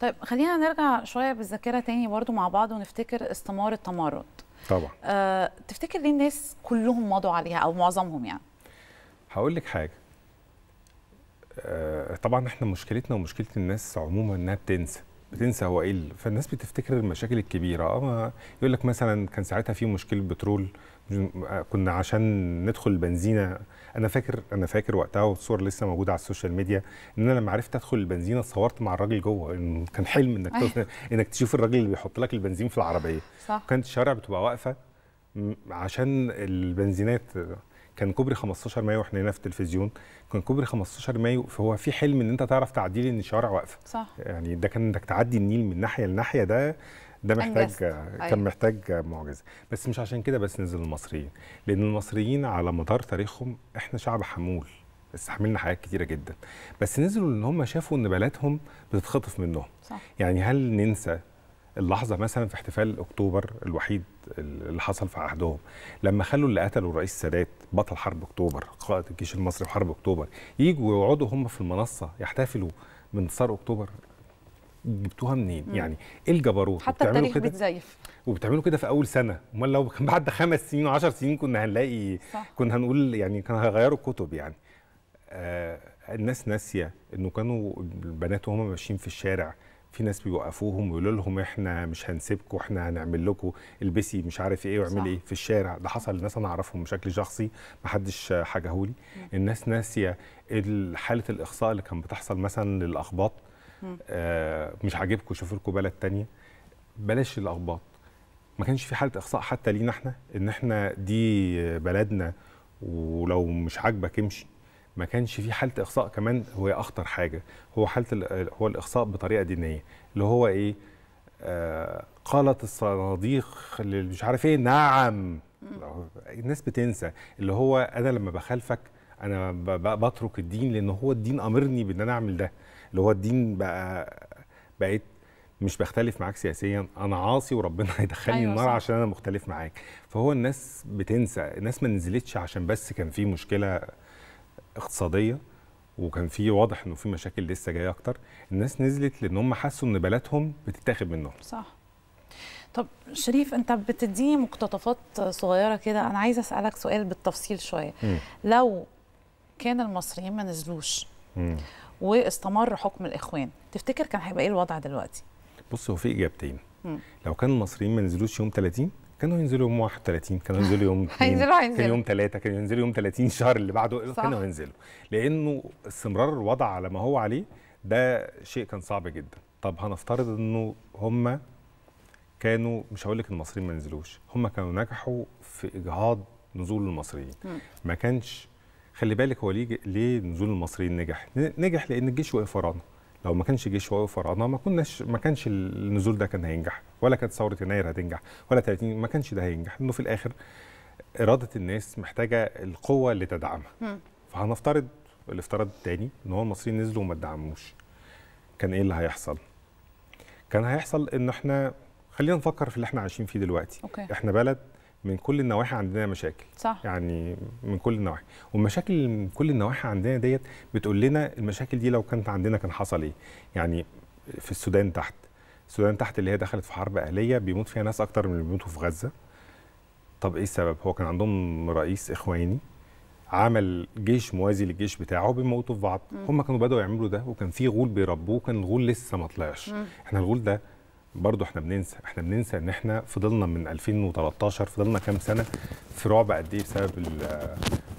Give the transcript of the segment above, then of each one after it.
طيب خلينا نرجع شويه بالذاكره تاني برضو مع بعض ونفتكر استمار التمرد طبعا أه تفتكر ليه الناس كلهم مضوا عليها او معظمهم يعني هقول لك حاجه أه طبعا احنا مشكلتنا ومشكله الناس عموما انها بتنسى بتنسى هو ايه فالناس بتفتكر المشاكل الكبيره اه يقول لك مثلا كان ساعتها في مشكله بترول كنا عشان ندخل البنزينه انا فاكر انا فاكر وقتها والصور لسه موجوده على السوشيال ميديا ان انا لما عرفت ادخل البنزينه اتصورت مع الراجل جوه إن كان حلم انك أيه. انك تشوف الراجل اللي بيحط لك البنزين في العربيه صح. كانت الشارع بتبقى واقفه عشان البنزينات كان كوبري 15 مايو واحنا هنا في التلفزيون كان كوبري 15 مايو فهو في حلم ان انت تعرف تعديل ان الشوارع واقفه صح يعني ده كان انك تعدي النيل من ناحيه لناحيه ده ده محتاج أيوة. كان محتاج معجزه بس مش عشان كده بس نزل المصريين لان المصريين على مدار تاريخهم احنا شعب حمول استحملنا حاجات كتيره جدا بس نزلوا ان هم شافوا ان بلدهم بتتخطف منهم صح. يعني هل ننسى اللحظه مثلا في احتفال اكتوبر الوحيد اللي حصل في عهدهم لما خلوا اللي قتلوا الرئيس السادات بطل حرب اكتوبر قائد الجيش المصري في حرب اكتوبر يجوا ويقعدوا هم في المنصه يحتفلوا بانتصار اكتوبر جبتوها منين؟ مم. يعني ايه الجبروت؟ حتى التاريخ بتزيف وبتعملوا كده في اول سنه، امال لو كان بعد خمس سنين و10 سنين كنا هنلاقي صح. كنا هنقول يعني كانوا هيغيروا الكتب يعني. آه الناس ناسيه انه كانوا البنات وهم ماشيين في الشارع في ناس بيوقفوهم ويقولوا لهم احنا مش هنسيبكم احنا هنعمل لكم البسي مش عارف ايه واعمل ايه في الشارع ده حصل لناس انا اعرفهم بشكل شخصي ما حدش حكاهولي الناس ناسيه حاله الاخصاء اللي كان بتحصل مثلا للاخباط آه مش عاجبكم شوفوا لكم بلد ثانيه بلاش الاخباط ما كانش في حاله اخصاء حتى لينا احنا ان احنا دي بلدنا ولو مش عاجبك امشي ما كانش في حاله اخصاء كمان وهي اخطر حاجه هو حاله هو الاخصاء بطريقه دينيه اللي هو ايه آه قالت الصناديق اللي مش عارف ايه نعم الناس بتنسى اللي هو انا لما بخالفك انا بترك الدين لان هو الدين امرني بان انا اعمل ده اللي هو الدين بقى بقيت مش بختلف معاك سياسيا انا عاصي وربنا هيدخلني أيوة النار عشان انا مختلف معاك فهو الناس بتنسى الناس ما نزلتش عشان بس كان في مشكله اقتصاديه وكان في واضح انه في مشاكل لسه جايه اكتر الناس نزلت لان هم حسوا ان بلدهم بتتاخد منهم صح طب شريف انت بتديني مقتطفات صغيره كده انا عايزه اسالك سؤال بالتفصيل شويه م. لو كان المصريين ما نزلوش م. واستمر حكم الاخوان تفتكر كان هيبقى ايه الوضع دلوقتي بص هو في اجابتين م. لو كان المصريين ما نزلوش يوم 30 كانوا ينزلوا يوم 31 كانوا ينزلوا يوم 2 هينزلوا هينزلوا كان يوم 3 كانوا ينزلوا يوم 30 الشهر اللي بعده صح. كانوا هينزلوا لانه استمرار الوضع على ما هو عليه ده شيء كان صعب جدا طب هنفترض انه هم كانوا مش هقول لك المصريين ما نزلوش هم كانوا نجحوا في اجهاض نزول المصريين ما كانش خلي بالك هو ليه ليه نزول المصريين نجح نجح لان الجيش وقف ورانا لو ما كانش جيش وفرعنا ما كناش ما كانش النزول ده كان هينجح ولا كانت ثوره يناير هتنجح ولا 30 ما كانش ده هينجح لانه في الاخر اراده الناس محتاجه القوه اللي تدعمها فهنفترض الافتراض الثاني ان هو المصريين نزلوا وما ادعموش كان ايه اللي هيحصل كان هيحصل ان احنا خلينا نفكر في اللي احنا عايشين فيه دلوقتي أوكي. احنا بلد من كل النواحي عندنا مشاكل صح. يعني من كل النواحي والمشاكل من كل النواحي عندنا ديت بتقول لنا المشاكل دي لو كانت عندنا كان حصل ايه يعني في السودان تحت السودان تحت اللي هي دخلت في حرب اهليه بيموت فيها ناس اكتر من اللي بيموتوا في غزه طب ايه السبب هو كان عندهم رئيس اخواني عمل جيش موازي للجيش بتاعه بيموتوا في بعض هم كانوا بداوا يعملوا ده وكان في غول بيربوه كان الغول لسه ما طلعش احنا الغول ده برضه احنا بننسى احنا بننسى ان احنا فضلنا من 2013 فضلنا كام سنه في رعب قد ايه بسبب آه،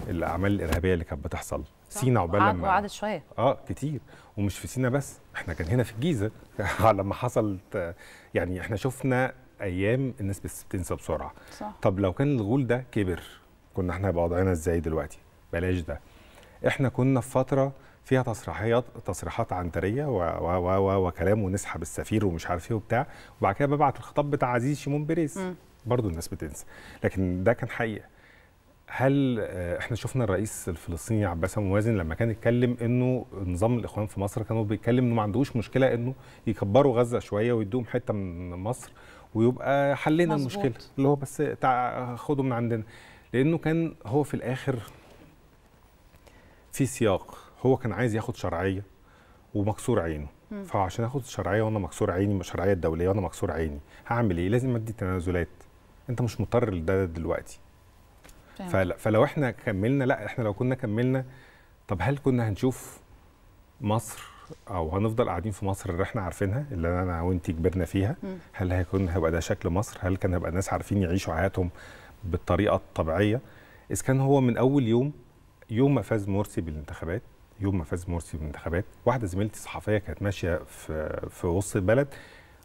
الاعمال الارهابيه اللي كانت بتحصل سينا عقبال لما قعدت شويه اه كتير ومش في سينا بس احنا كان هنا في الجيزه لما حصلت يعني احنا شفنا ايام الناس بتنسى بسرعه صح. طب لو كان الغول ده كبر كنا احنا هيبقى وضعنا ازاي دلوقتي بلاش ده احنا كنا في فتره فيها تصريحات تصريحات عنتريه و و و وكلام ونسحب السفير ومش عارف ايه وبتاع وبعد كده ببعت الخطاب بتاع عزيز شيمون بيريز برضه الناس بتنسى لكن ده كان حقيقه هل آه، احنا شفنا الرئيس الفلسطيني عباس موازن لما كان يتكلم انه نظام الاخوان في مصر كانوا بيتكلم انه ما عندوش مشكله انه يكبروا غزه شويه ويدوهم حته من مصر ويبقى حلينا المشكله اللي هو بس خدوا من عندنا لانه كان هو في الاخر في سياق هو كان عايز ياخد شرعيه ومكسور عينه فعشان اخد شرعيه وانا مكسور عيني الشرعيه الدوليه وانا مكسور عيني هعمل ايه لازم ادي تنازلات انت مش مضطر لده دلوقتي فل- فلو احنا كملنا لا احنا لو كنا كملنا طب هل كنا هنشوف مصر او هنفضل قاعدين في مصر اللي احنا عارفينها اللي انا وانت كبرنا فيها هل هيكون هيبقى ده شكل مصر هل كان هيبقى الناس عارفين يعيشوا حياتهم بالطريقه الطبيعيه اذا كان هو من اول يوم يوم ما فاز مرسي بالانتخابات يوم ما فاز مرسي بالانتخابات واحده زميلتي صحفيه كانت ماشيه في في وسط البلد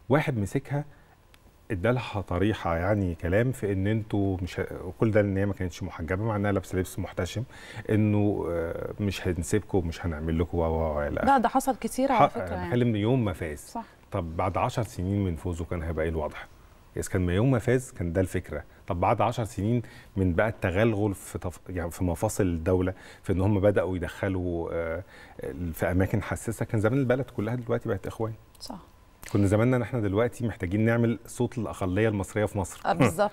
واحد مسكها ادالها طريحه يعني كلام في ان انتوا مش كل وكل ده ان هي ما كانتش محجبه مع انها لابسه لبس محتشم انه آه، مش هنسيبكم ومش هنعمل لكم و و لا ده حصل كتير على فكره يعني بتكلم يوم ما فاز صح طب بعد 10 سنين من فوزه كان هيبقى ايه الوضع؟ اذا كان ما يوم ما فاز كان ده الفكره طب بعد 10 سنين من بقى التغلغل في تف... يعني في مفاصل الدوله في ان هم بداوا يدخلوا آه، في اماكن حساسه كان زمان البلد كلها دلوقتي بقت اخوان صح كنا زماننا ان احنا دلوقتي محتاجين نعمل صوت الاقليه المصريه في مصر آه، بالظبط